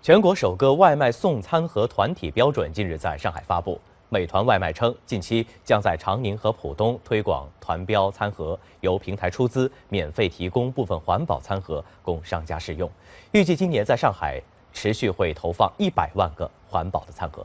全国首个外卖送餐盒团体标准近日在上海发布。美团外卖称，近期将在长宁和浦东推广团标餐盒，由平台出资免费提供部分环保餐盒供商家使用。预计今年在上海持续会投放一百万个环保的餐盒。